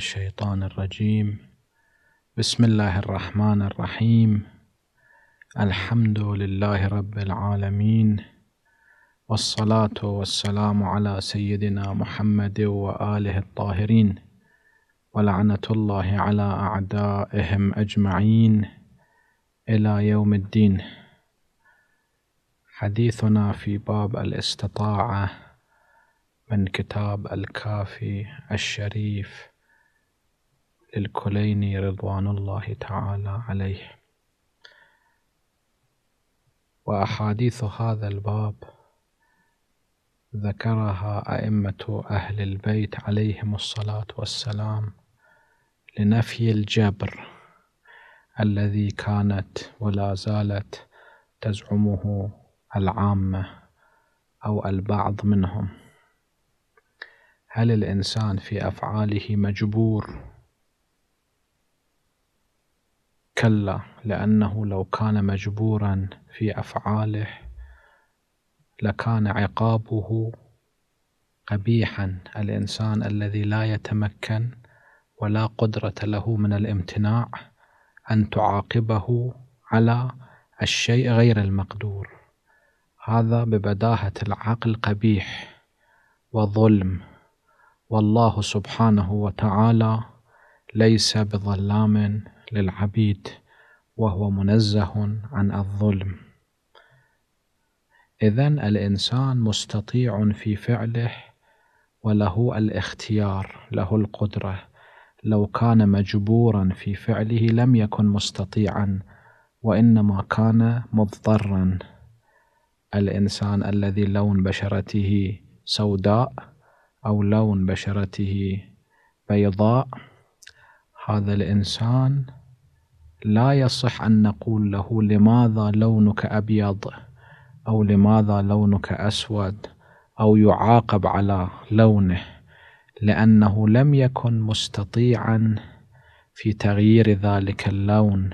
الشيطان الرجيم بسم الله الرحمن الرحيم الحمد لله رب العالمين والصلاة والسلام على سيدنا محمد وآله الطاهرين ولعنة الله على أعدائهم أجمعين إلى يوم الدين حديثنا في باب الاستطاعة من كتاب الكافي الشريف للكليني رضوان الله تعالى عليه وأحاديث هذا الباب ذكرها أئمة أهل البيت عليهم الصلاة والسلام لنفي الجبر الذي كانت ولا زالت تزعمه العامة أو البعض منهم هل الإنسان في أفعاله مجبور كلا لأنه لو كان مجبورا في أفعاله لكان عقابه قبيحا الإنسان الذي لا يتمكن ولا قدرة له من الامتناع أن تعاقبه على الشيء غير المقدور هذا ببداهة العقل قبيح وظلم والله سبحانه وتعالى ليس بظلام للعبيد وهو منزه عن الظلم اذا الانسان مستطيع في فعله وله الاختيار له القدره لو كان مجبورا في فعله لم يكن مستطيعا وانما كان مضطرا الانسان الذي لون بشرته سوداء او لون بشرته بيضاء هذا الانسان لا يصح أن نقول له لماذا لونك أبيض أو لماذا لونك أسود أو يعاقب على لونه لأنه لم يكن مستطيعا في تغيير ذلك اللون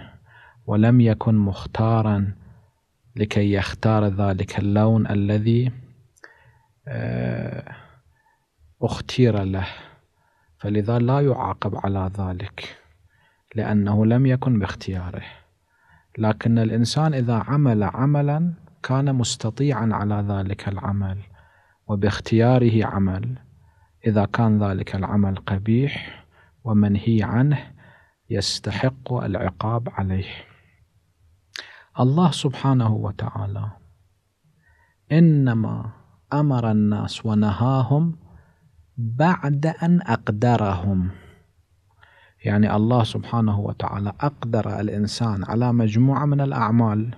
ولم يكن مختارا لكي يختار ذلك اللون الذي آه، اختير له فلذا لا يعاقب على ذلك لأنه لم يكن باختياره لكن الإنسان إذا عمل عملا كان مستطيعا على ذلك العمل وباختياره عمل إذا كان ذلك العمل قبيح ومنهي عنه يستحق العقاب عليه الله سبحانه وتعالى انما امر الناس ونهاهم بعد ان اقدرهم يعني الله سبحانه وتعالى أقدر الإنسان على مجموعة من الأعمال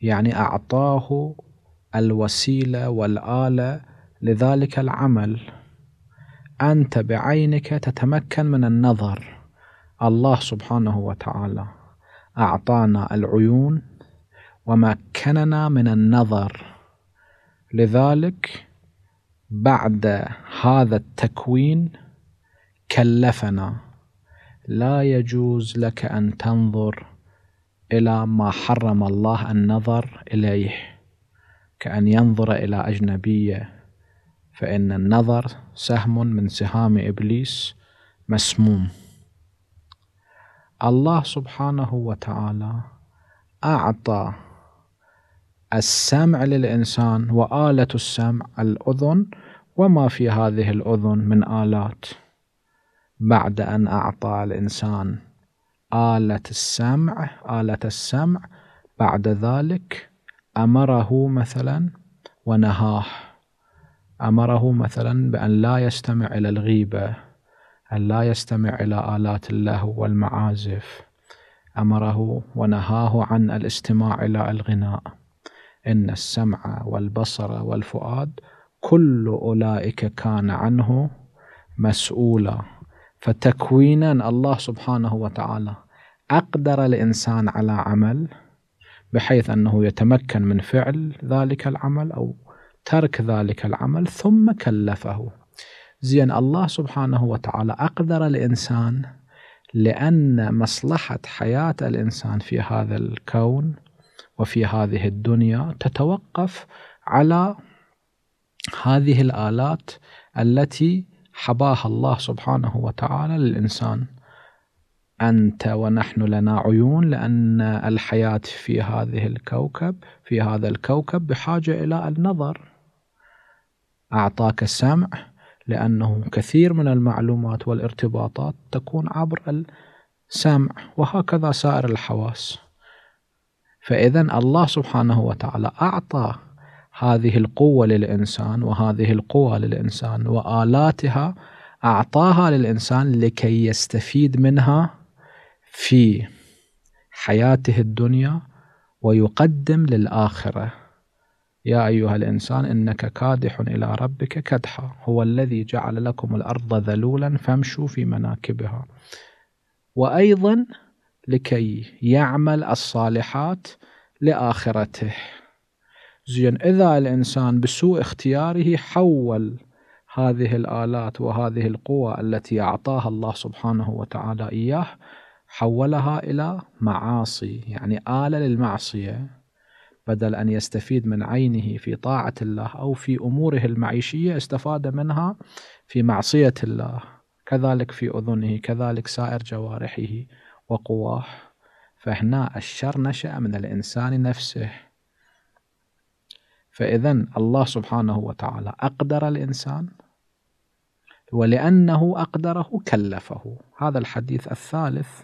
يعني أعطاه الوسيلة والآلة لذلك العمل أنت بعينك تتمكن من النظر الله سبحانه وتعالى أعطانا العيون ومكننا من النظر لذلك بعد هذا التكوين كلفنا لا يجوز لك أن تنظر إلى ما حرم الله النظر إليه كأن ينظر إلى أجنبية فإن النظر سهم من سهام إبليس مسموم الله سبحانه وتعالى أعطى السمع للإنسان وآلة السمع الأذن وما في هذه الأذن من آلات بعد أن أعطى الإنسان آلة السمع آلة السمع بعد ذلك أمره مثلا ونهاه أمره مثلا بأن لا يستمع إلى الغيبة أن لا يستمع إلى آلات اللهو والمعازف أمره ونهاه عن الاستماع إلى الغناء إن السمع والبصر والفؤاد كل أولئك كان عنه مسؤولا فتكوينا الله سبحانه وتعالى أقدر الإنسان على عمل بحيث أنه يتمكن من فعل ذلك العمل أو ترك ذلك العمل ثم كلفه زين الله سبحانه وتعالى أقدر الإنسان لأن مصلحة حياة الإنسان في هذا الكون وفي هذه الدنيا تتوقف على هذه الآلات التي حباها الله سبحانه وتعالى للإنسان أنت ونحن لنا عيون لأن الحياة في هذه الكوكب في هذا الكوكب بحاجة إلى النظر أعطاك السمع لأنه كثير من المعلومات والارتباطات تكون عبر السمع وهكذا سائر الحواس فإذا الله سبحانه وتعالى أعطى هذه القوة للإنسان وهذه القوى للإنسان وآلاتها أعطاها للإنسان لكي يستفيد منها في حياته الدنيا ويقدم للآخرة يا أيها الإنسان إنك كادح إلى ربك كدحا هو الذي جعل لكم الأرض ذلولا فامشوا في مناكبها وأيضا لكي يعمل الصالحات لآخرته زين إذا الإنسان بسوء اختياره حول هذه الآلات وهذه القوى التي أعطاها الله سبحانه وتعالى إياه حولها إلى معاصي يعني آلة للمعصية بدل أن يستفيد من عينه في طاعة الله أو في أموره المعيشية استفاد منها في معصية الله كذلك في أذنه كذلك سائر جوارحه وقواه فهنا الشر نشأ من الإنسان نفسه فإذا الله سبحانه وتعالى أقدر الإنسان ولأنه أقدره كلفه هذا الحديث الثالث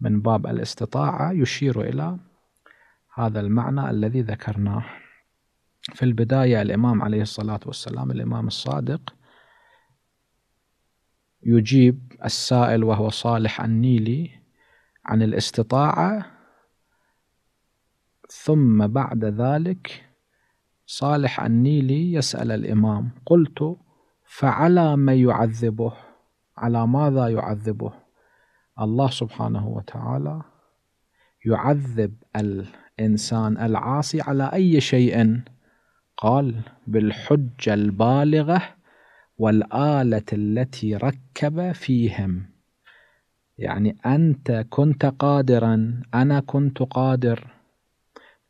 من باب الاستطاعة يشير إلى هذا المعنى الذي ذكرناه في البداية الإمام عليه الصلاة والسلام الإمام الصادق يجيب السائل وهو صالح النيلي عن الاستطاعة ثم بعد ذلك صالح النيلي يسأل الإمام قلت فعلى من يعذبه على ماذا يعذبه الله سبحانه وتعالى يعذب الإنسان العاصي على أي شيء قال بالحجة البالغة والآلة التي ركب فيهم يعني أنت كنت قادرا أنا كنت قادر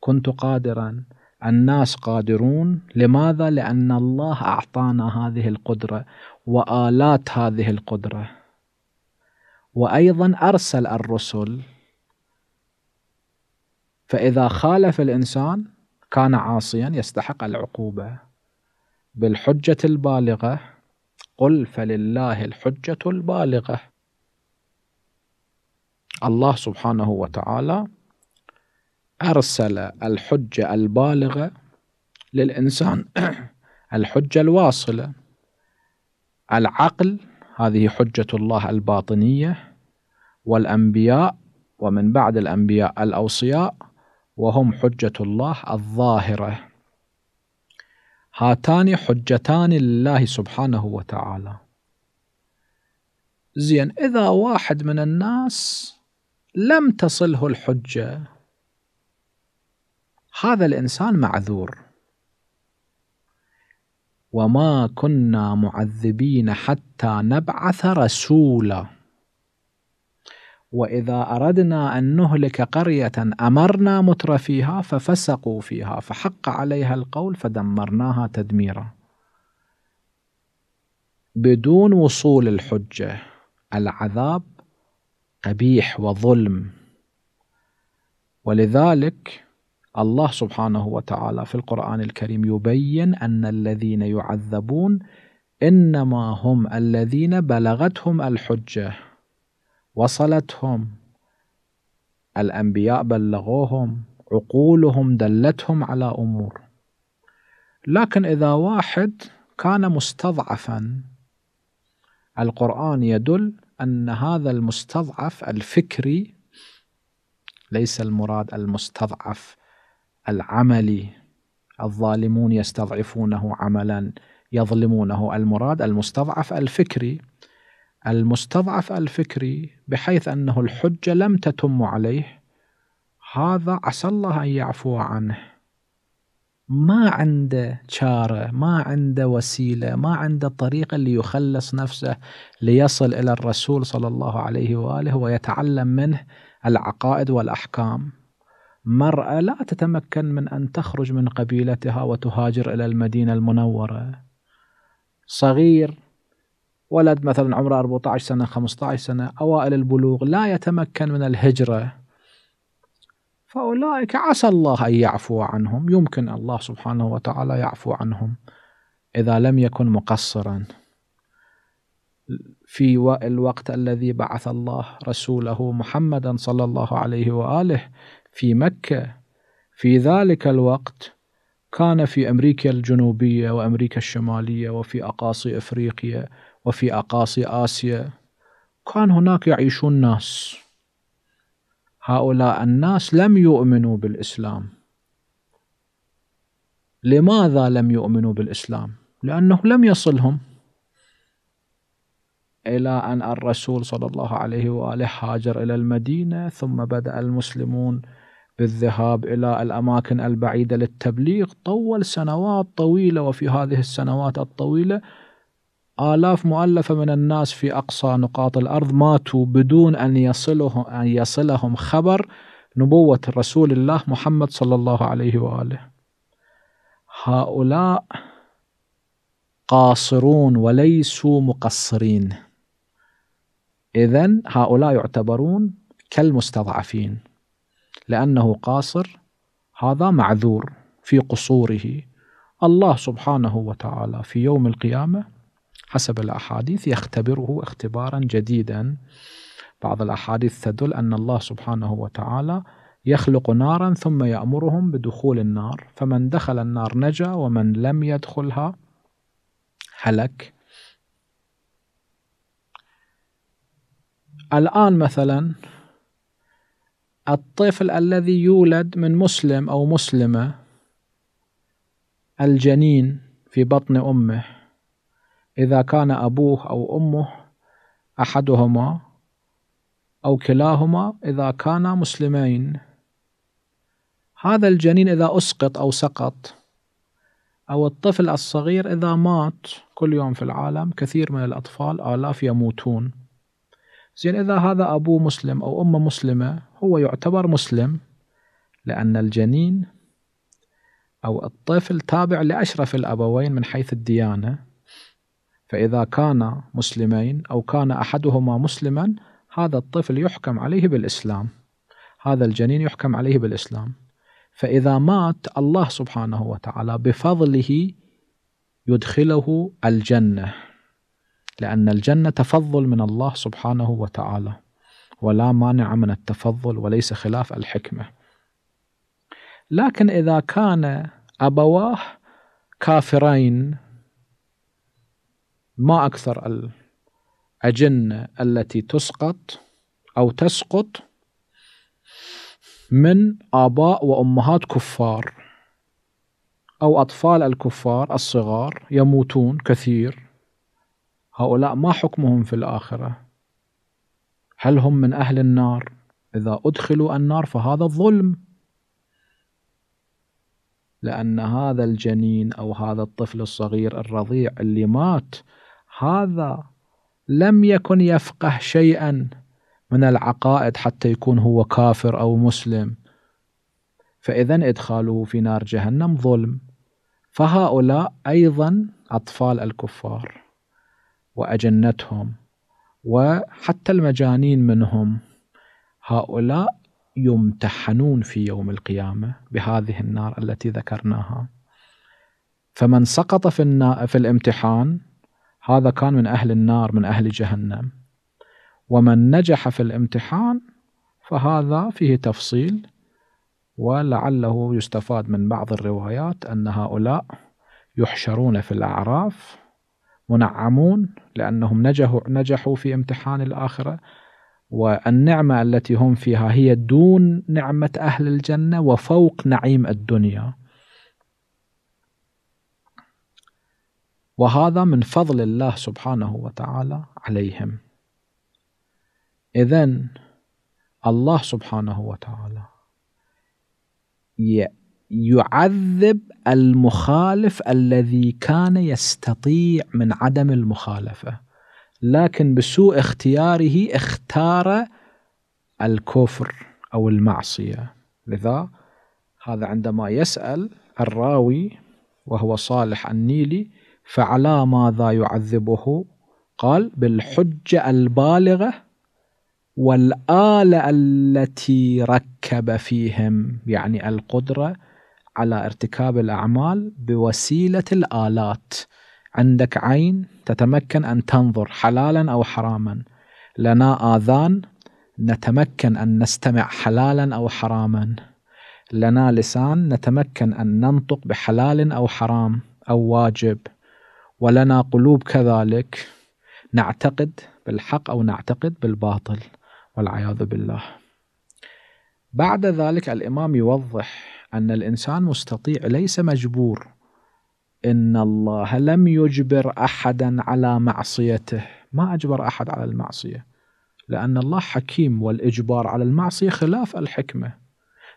كنت قادرا الناس قادرون لماذا لان الله اعطانا هذه القدره والات هذه القدره وايضا ارسل الرسل فاذا خالف الانسان كان عاصيا يستحق العقوبه بالحجه البالغه قل فلله الحجه البالغه الله سبحانه وتعالى أرسل الحجة البالغة للإنسان الحجة الواصلة العقل هذه حجة الله الباطنية والأنبياء ومن بعد الأنبياء الأوصياء وهم حجة الله الظاهرة هاتان حجتان لله سبحانه وتعالى زين إذا واحد من الناس لم تصله الحجة هذا الانسان معذور وما كنا معذبين حتى نبعث رسولا واذا اردنا ان نهلك قريه امرنا متر فيها ففسقوا فيها فحق عليها القول فدمرناها تدميرا بدون وصول الحجه العذاب قبيح وظلم ولذلك الله سبحانه وتعالى في القرآن الكريم يبين أن الذين يعذبون إنما هم الذين بلغتهم الحجة وصلتهم الأنبياء بلغوهم عقولهم دلتهم على أمور لكن إذا واحد كان مستضعفا القرآن يدل أن هذا المستضعف الفكري ليس المراد المستضعف العملي الظالمون يستضعفونه عملا يظلمونه المراد المستضعف الفكري المستضعف الفكري بحيث انه الحجه لم تتم عليه هذا عسى الله ان يعفو عنه ما عنده شاره ما عنده وسيله ما عنده طريقه ليخلص نفسه ليصل الى الرسول صلى الله عليه واله ويتعلم منه العقائد والاحكام مرأة لا تتمكن من أن تخرج من قبيلتها وتهاجر إلى المدينة المنورة صغير ولد مثلا عمره 14 سنة 15 سنة أوائل البلوغ لا يتمكن من الهجرة فأولئك عسى الله أن يعفو عنهم يمكن الله سبحانه وتعالى يعفو عنهم إذا لم يكن مقصرا في الوقت الذي بعث الله رسوله محمدا صلى الله عليه وآله في مكة في ذلك الوقت كان في أمريكا الجنوبية وأمريكا الشمالية وفي أقاصي أفريقيا وفي أقاصي آسيا كان هناك يعيشون ناس هؤلاء الناس لم يؤمنوا بالإسلام لماذا لم يؤمنوا بالإسلام؟ لأنه لم يصلهم إلى أن الرسول صلى الله عليه وآله هاجر إلى المدينة ثم بدأ المسلمون بالذهاب إلى الأماكن البعيدة للتبليغ طول سنوات طويلة وفي هذه السنوات الطويلة آلاف مؤلفة من الناس في أقصى نقاط الأرض ماتوا بدون أن يصلهم, أن يصلهم خبر نبوة رسول الله محمد صلى الله عليه وآله هؤلاء قاصرون وليسوا مقصرين إذا هؤلاء يعتبرون كالمستضعفين لأنه قاصر هذا معذور في قصوره الله سبحانه وتعالى في يوم القيامة حسب الأحاديث يختبره اختبارا جديدا بعض الأحاديث تدل أن الله سبحانه وتعالى يخلق نارا ثم يأمرهم بدخول النار فمن دخل النار نجا ومن لم يدخلها هلك الآن مثلا الطفل الذي يولد من مسلم أو مسلمة الجنين في بطن أمه إذا كان أبوه أو أمه أحدهما أو كلاهما إذا كانا مسلمين هذا الجنين إذا أسقط أو سقط أو الطفل الصغير إذا مات كل يوم في العالم كثير من الأطفال آلاف يموتون زين إذا هذا أبوه مسلم أو أمه مسلمة هو يعتبر مسلم لأن الجنين أو الطفل تابع لأشرف الأبوين من حيث الديانة فإذا كان مسلمين أو كان أحدهما مسلما هذا الطفل يحكم عليه بالإسلام هذا الجنين يحكم عليه بالإسلام فإذا مات الله سبحانه وتعالى بفضله يدخله الجنة لأن الجنة تفضل من الله سبحانه وتعالى ولا مانع من التفضل وليس خلاف الحكمة لكن إذا كان أبواه كافرين ما أكثر الأجنة التي تسقط أو تسقط من آباء وأمهات كفار أو أطفال الكفار الصغار يموتون كثير هؤلاء ما حكمهم في الآخرة هل هم من أهل النار إذا أدخلوا النار فهذا الظلم لأن هذا الجنين أو هذا الطفل الصغير الرضيع اللي مات هذا لم يكن يفقه شيئا من العقائد حتى يكون هو كافر أو مسلم فإذا إدخاله في نار جهنم ظلم فهؤلاء أيضا أطفال الكفار وأجنتهم وحتى المجانين منهم هؤلاء يمتحنون في يوم القيامة بهذه النار التي ذكرناها فمن سقط في, النا... في الامتحان هذا كان من أهل النار من أهل جهنم ومن نجح في الامتحان فهذا فيه تفصيل ولعله يستفاد من بعض الروايات أن هؤلاء يحشرون في الأعراف منعمون لأنهم نجحوا نجحوا في امتحان الآخرة والنعمة التي هم فيها هي دون نعمة أهل الجنة وفوق نعيم الدنيا وهذا من فضل الله سبحانه وتعالى عليهم إذا الله سبحانه وتعالى يعذب المخالف الذي كان يستطيع من عدم المخالفه لكن بسوء اختياره اختار الكفر او المعصيه لذا هذا عندما يسال الراوي وهو صالح النيلي فعلى ماذا يعذبه قال بالحجه البالغه والاله التي ركب فيهم يعني القدره على ارتكاب الأعمال بوسيلة الآلات عندك عين تتمكن أن تنظر حلالا أو حراما لنا آذان نتمكن أن نستمع حلالا أو حراما لنا لسان نتمكن أن ننطق بحلال أو حرام أو واجب ولنا قلوب كذلك نعتقد بالحق أو نعتقد بالباطل والعياذ بالله بعد ذلك الإمام يوضح أن الإنسان مستطيع ليس مجبور إن الله لم يجبر أحدا على معصيته ما أجبر أحد على المعصية لأن الله حكيم والإجبار على المعصية خلاف الحكمة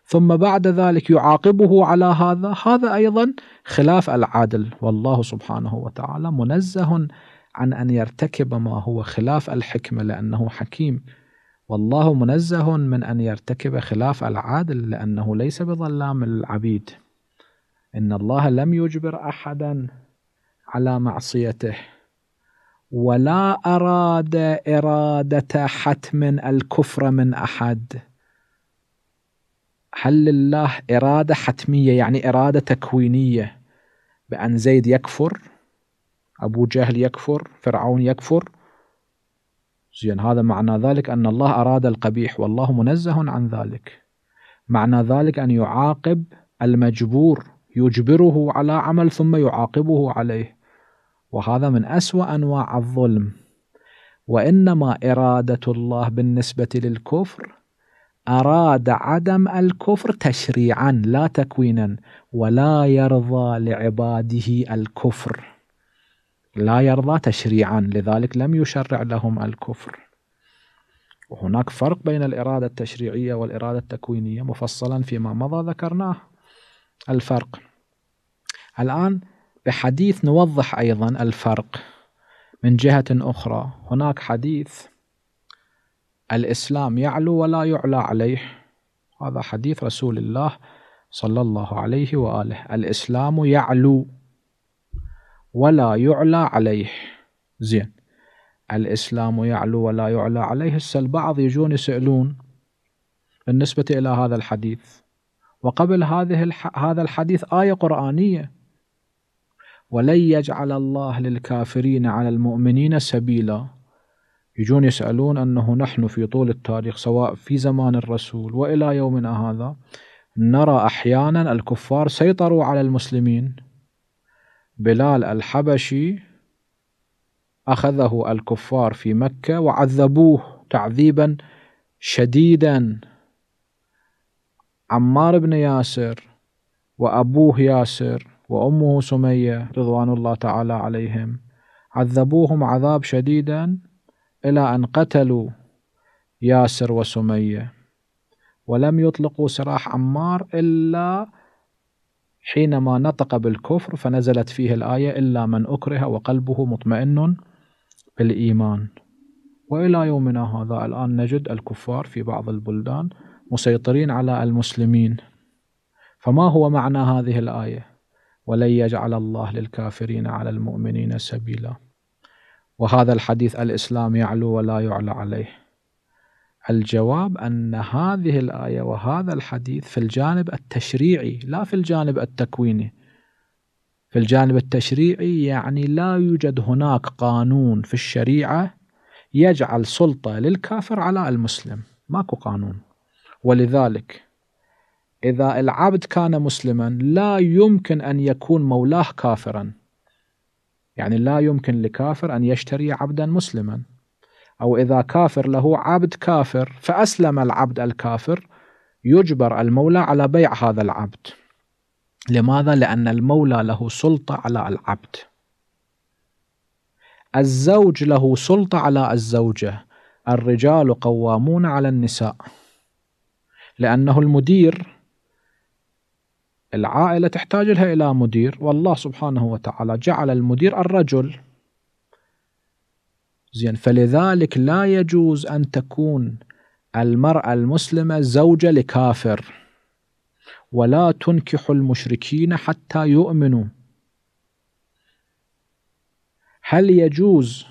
ثم بعد ذلك يعاقبه على هذا هذا أيضا خلاف العدل والله سبحانه وتعالى منزه عن أن يرتكب ما هو خلاف الحكمة لأنه حكيم والله منزه من أن يرتكب خلاف العادل لأنه ليس بظلام العبيد إن الله لم يجبر أحدا على معصيته ولا أراد إرادة حتم الكفر من أحد هل لله إرادة حتمية يعني إرادة تكوينية بأن زيد يكفر أبو جهل يكفر فرعون يكفر زين هذا معنى ذلك أن الله أراد القبيح والله منزه عن ذلك معنى ذلك أن يعاقب المجبور يجبره على عمل ثم يعاقبه عليه وهذا من أسوأ أنواع الظلم وإنما إرادة الله بالنسبة للكفر أراد عدم الكفر تشريعا لا تكوينا ولا يرضى لعباده الكفر لا يرضى تشريعا لذلك لم يشرع لهم الكفر وهناك فرق بين الإرادة التشريعية والإرادة التكوينية مفصلا فيما مضى ذكرناه الفرق الآن بحديث نوضح أيضا الفرق من جهة أخرى هناك حديث الإسلام يعلو ولا يعلى عليه هذا حديث رسول الله صلى الله عليه وآله الإسلام يعلو ولا يعلى عليه زين الإسلام يعلو ولا يعلى عليه هسه البعض يجون يسألون بالنسبة إلى هذا الحديث وقبل هذه الح... هذا الحديث آية قرآنية ولن يجعل الله للكافرين على المؤمنين سبيلا يجون يسألون أنه نحن في طول التاريخ سواء في زمان الرسول وإلى يومنا هذا نرى أحيانا الكفار سيطروا على المسلمين بلال الحبشي أخذه الكفار في مكة وعذبوه تعذيبا شديدا عمار بن ياسر وأبوه ياسر وأمه سمية رضوان الله تعالى عليهم عذبوهم عذاب شديدا إلى أن قتلوا ياسر وسمية ولم يطلقوا سراح عمار إلا حينما نطق بالكفر فنزلت فيه الآية إلا من أكره وقلبه مطمئن بالإيمان وإلى يومنا هذا الآن نجد الكفار في بعض البلدان مسيطرين على المسلمين فما هو معنى هذه الآية ولن يجعل الله للكافرين على المؤمنين سبيلا وهذا الحديث الإسلام يعلو ولا يعلى عليه الجواب أن هذه الآية وهذا الحديث في الجانب التشريعي لا في الجانب التكويني في الجانب التشريعي يعني لا يوجد هناك قانون في الشريعة يجعل سلطة للكافر على المسلم ماكو قانون ولذلك إذا العبد كان مسلما لا يمكن أن يكون مولاه كافرا يعني لا يمكن لكافر أن يشتري عبدا مسلما أو إذا كافر له عبد كافر فأسلم العبد الكافر يجبر المولى على بيع هذا العبد لماذا؟ لأن المولى له سلطة على العبد الزوج له سلطة على الزوجة الرجال قوامون على النساء لأنه المدير العائلة تحتاج لها إلى مدير والله سبحانه وتعالى جعل المدير الرجل زين فلذلك لا يجوز أن تكون المرأة المسلمة زوجة لكافر ولا تنكح المشركين حتى يؤمنوا هل يجوز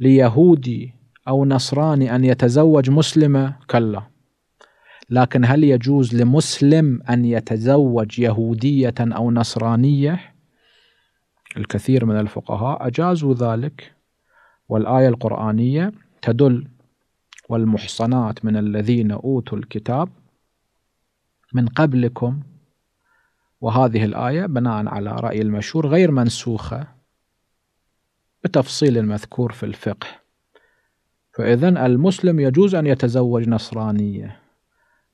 ليهودي أو نصراني أن يتزوج مسلمة؟ كلا لكن هل يجوز لمسلم أن يتزوج يهودية أو نصرانية؟ الكثير من الفقهاء أجازوا ذلك والآية القرآنية تدل والمحصنات من الذين أوتوا الكتاب من قبلكم وهذه الآية بناء على رأي المشهور غير منسوخة بتفصيل المذكور في الفقه فإذا المسلم يجوز أن يتزوج نصرانية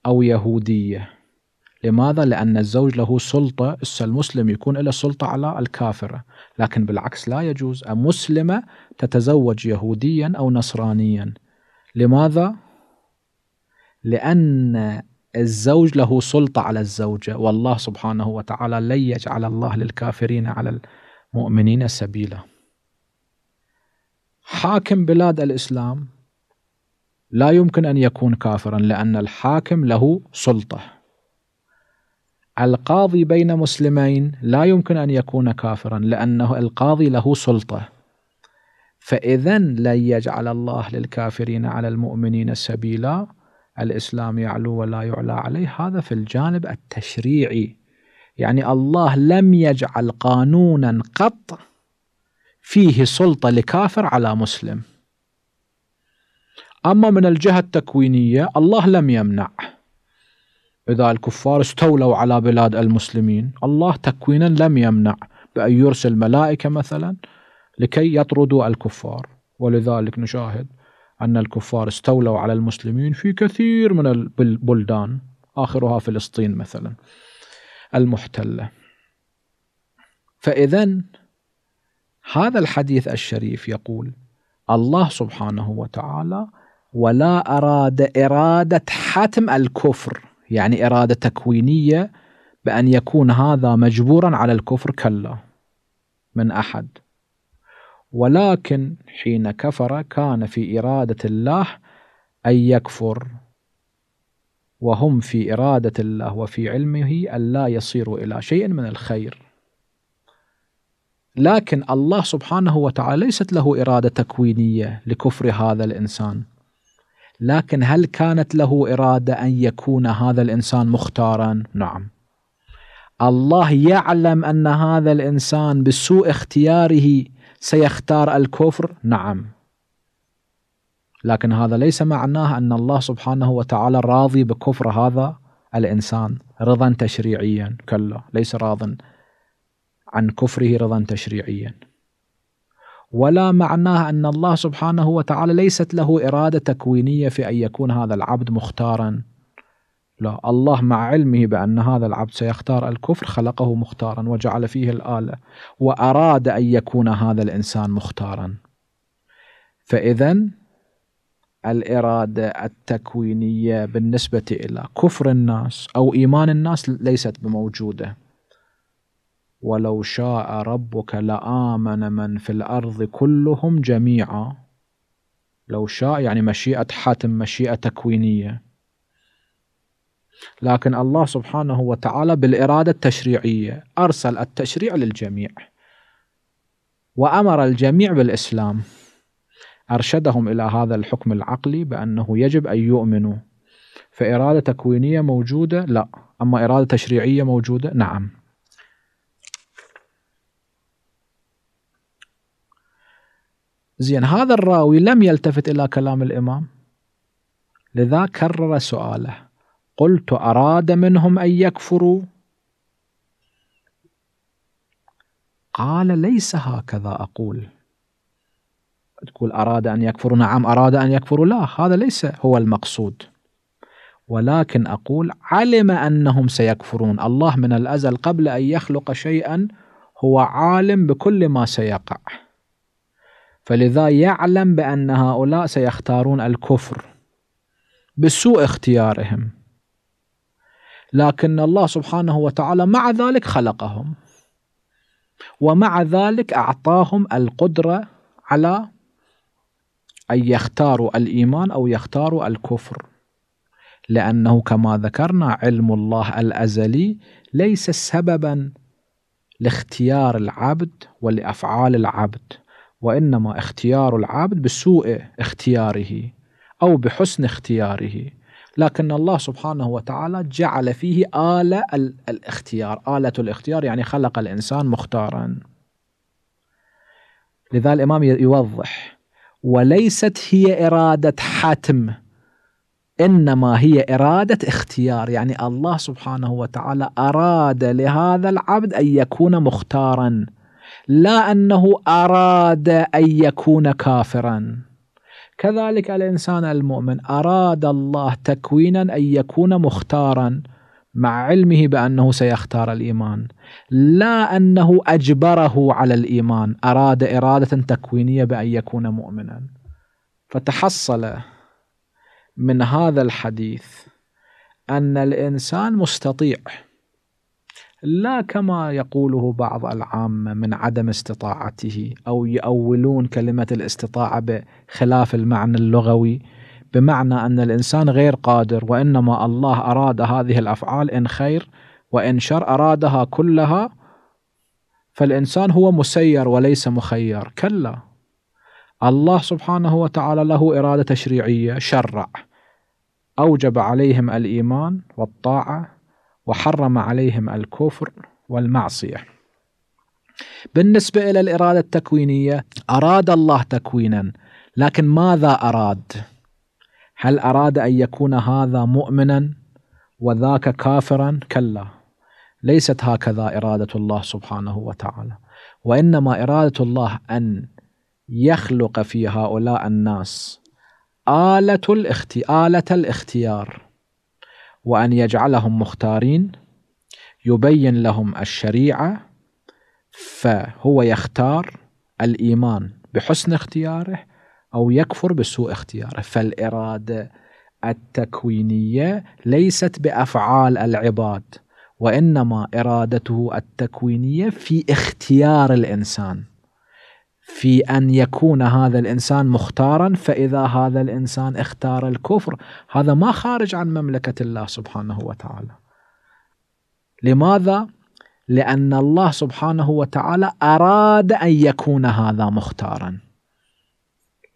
أو يهودية لماذا؟ لأن الزوج له سلطة إسا المسلم يكون له سلطة على الكافرة لكن بالعكس لا يجوز مسلمة تتزوج يهوديا أو نصرانيا لماذا؟ لأن الزوج له سلطة على الزوجة والله سبحانه وتعالى لن يجعل الله للكافرين على المؤمنين سبيلا حاكم بلاد الإسلام لا يمكن أن يكون كافرا لأن الحاكم له سلطة القاضي بين مسلمين لا يمكن أن يكون كافرا لأنه القاضي له سلطة فإذا لن يجعل الله للكافرين على المؤمنين سبيلا الإسلام يعلو ولا يعلى عليه هذا في الجانب التشريعي يعني الله لم يجعل قانونا قط فيه سلطة لكافر على مسلم أما من الجهة التكوينية الله لم يمنع إذا الكفار استولوا على بلاد المسلمين الله تكوينا لم يمنع بأن يرسل ملائكة مثلا لكي يطردوا الكفار ولذلك نشاهد أن الكفار استولوا على المسلمين في كثير من البلدان آخرها فلسطين مثلا المحتلة فإذا هذا الحديث الشريف يقول الله سبحانه وتعالى ولا أراد إرادة حتم الكفر يعني إرادة تكوينية بأن يكون هذا مجبورا على الكفر كلا من أحد ولكن حين كفر كان في إرادة الله أن يكفر وهم في إرادة الله وفي علمه ألا يصيروا إلى شيء من الخير لكن الله سبحانه وتعالى ليست له إرادة تكوينية لكفر هذا الإنسان لكن هل كانت له اراده ان يكون هذا الانسان مختارا؟ نعم. الله يعلم ان هذا الانسان بسوء اختياره سيختار الكفر؟ نعم. لكن هذا ليس معناه ان الله سبحانه وتعالى راضي بكفر هذا الانسان رضا تشريعيا، كلا ليس راض عن كفره رضا تشريعيا. ولا معناه ان الله سبحانه وتعالى ليست له اراده تكوينيه في ان يكون هذا العبد مختارا لا الله مع علمه بأن هذا العبد سيختار الكفر خلقه مختارا وجعل فيه الآلة وأراد أن يكون هذا الإنسان مختارا فإذا الإرادة التكوينية بالنسبة إلى كفر الناس أو إيمان الناس ليست بموجودة ولو شاء ربك لآمن من في الأرض كلهم جميعا لو شاء يعني مشيئة حتم مشيئة تكوينية لكن الله سبحانه وتعالى بالإرادة التشريعية أرسل التشريع للجميع وأمر الجميع بالإسلام أرشدهم إلى هذا الحكم العقلي بأنه يجب أن يؤمنوا فإرادة تكوينية موجودة؟ لا أما إرادة تشريعية موجودة؟ نعم زين هذا الراوي لم يلتفت إلى كلام الإمام لذا كرر سؤاله قلت أراد منهم أن يكفروا قال ليس هكذا أقول تقول أراد أن يكفروا نعم أراد أن يكفروا لا هذا ليس هو المقصود ولكن أقول علم أنهم سيكفرون الله من الأزل قبل أن يخلق شيئا هو عالم بكل ما سيقع فلذا يعلم بأن هؤلاء سيختارون الكفر بسوء اختيارهم لكن الله سبحانه وتعالى مع ذلك خلقهم ومع ذلك أعطاهم القدرة على أن يختاروا الإيمان أو يختاروا الكفر لأنه كما ذكرنا علم الله الأزلي ليس سببا لاختيار العبد ولأفعال العبد وإنما اختيار العبد بسوء اختياره أو بحسن اختياره لكن الله سبحانه وتعالى جعل فيه آلة الاختيار آلة الاختيار يعني خلق الإنسان مختارا لذا الإمام يوضح وليست هي إرادة حتم إنما هي إرادة اختيار يعني الله سبحانه وتعالى أراد لهذا العبد أن يكون مختاراً لا انه اراد ان يكون كافرا كذلك الانسان المؤمن اراد الله تكوينا ان يكون مختارا مع علمه بانه سيختار الايمان لا انه اجبره على الايمان اراد اراده تكوينيه بان يكون مؤمنا فتحصل من هذا الحديث ان الانسان مستطيع لا كما يقوله بعض العامة من عدم استطاعته أو يؤولون كلمة الاستطاعة بخلاف المعنى اللغوي بمعنى أن الإنسان غير قادر وإنما الله أراد هذه الأفعال إن خير وإن شر أرادها كلها فالإنسان هو مسير وليس مخير كلا الله سبحانه وتعالى له إرادة تشريعية شرع أوجب عليهم الإيمان والطاعة وحرم عليهم الكفر والمعصية بالنسبة إلى الإرادة التكوينية أراد الله تكوينا لكن ماذا أراد؟ هل أراد أن يكون هذا مؤمنا وذاك كافرا؟ كلا ليست هكذا إرادة الله سبحانه وتعالى وإنما إرادة الله أن يخلق في هؤلاء الناس آلة آلة الاختيار وأن يجعلهم مختارين يبين لهم الشريعة فهو يختار الإيمان بحسن اختياره أو يكفر بسوء اختياره فالإرادة التكوينية ليست بأفعال العباد وإنما إرادته التكوينية في اختيار الإنسان في ان يكون هذا الانسان مختارا فاذا هذا الانسان اختار الكفر هذا ما خارج عن مملكه الله سبحانه وتعالى لماذا لان الله سبحانه وتعالى اراد ان يكون هذا مختارا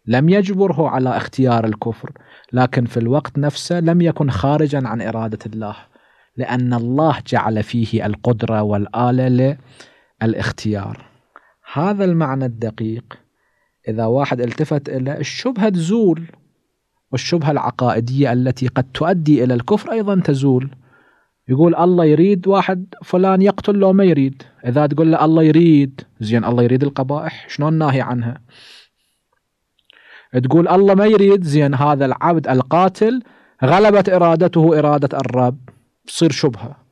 لم يجبره على اختيار الكفر لكن في الوقت نفسه لم يكن خارجا عن اراده الله لان الله جعل فيه القدره والاله للاختيار هذا المعنى الدقيق إذا واحد التفت إلى الشبهة تزول والشبهة العقائدية التي قد تؤدي إلى الكفر أيضا تزول يقول الله يريد واحد فلان يقتل لو ما يريد إذا تقول له الله يريد زين الله يريد القبائح شلون ناهي عنها تقول الله ما يريد زين هذا العبد القاتل غلبت إرادته إرادة الرب تصير شبهة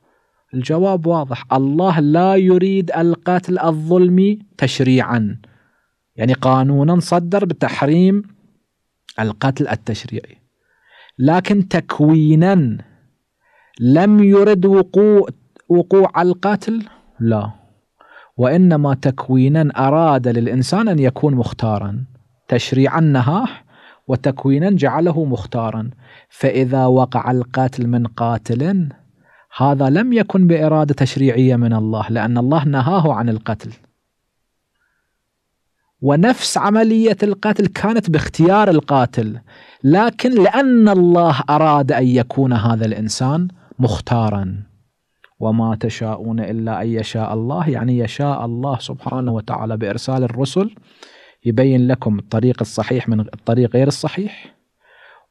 الجواب واضح الله لا يريد القتل الظلمي تشريعا يعني قانونا صدر بتحريم القتل التشريعي لكن تكوينا لم يرد وقوع وقوع القتل لا وانما تكوينا اراد للانسان ان يكون مختارا تشريعا نهاه وتكوينا جعله مختارا فاذا وقع القاتل من قاتل هذا لم يكن بإرادة تشريعية من الله لأن الله نهاه عن القتل ونفس عملية القتل كانت باختيار القاتل لكن لأن الله أراد أن يكون هذا الإنسان مختارا وما تشاءون إلا أن يشاء الله يعني يشاء الله سبحانه وتعالى بإرسال الرسل يبين لكم الطريق الصحيح من الطريق غير الصحيح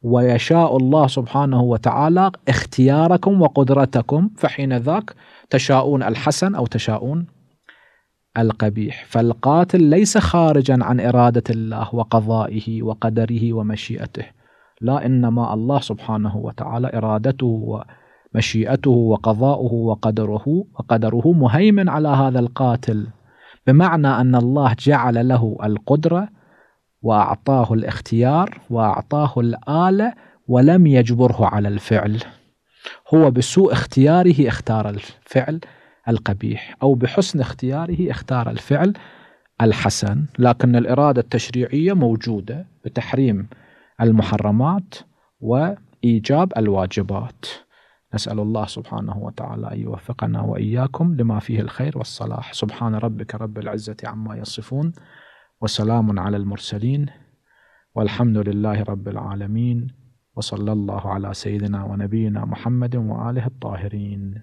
ويشاء الله سبحانه وتعالى اختياركم وقدرتكم فحين ذاك تشاءون الحسن او تشاءون القبيح فالقاتل ليس خارجا عن اراده الله وقضائه وقدره ومشيئته لا انما الله سبحانه وتعالى ارادته ومشيئته وقضاؤه وقدره وقدره مهيمن على هذا القاتل بمعنى ان الله جعل له القدره واعطاه الاختيار واعطاه الاله ولم يجبره على الفعل هو بسوء اختياره اختار الفعل القبيح او بحسن اختياره اختار الفعل الحسن لكن الاراده التشريعيه موجوده بتحريم المحرمات وايجاب الواجبات نسال الله سبحانه وتعالى ان يوفقنا واياكم لما فيه الخير والصلاح سبحان ربك رب العزه عما يصفون وسلام على المرسلين والحمد لله رب العالمين وصلى الله على سيدنا ونبينا محمد واله الطاهرين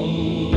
Oh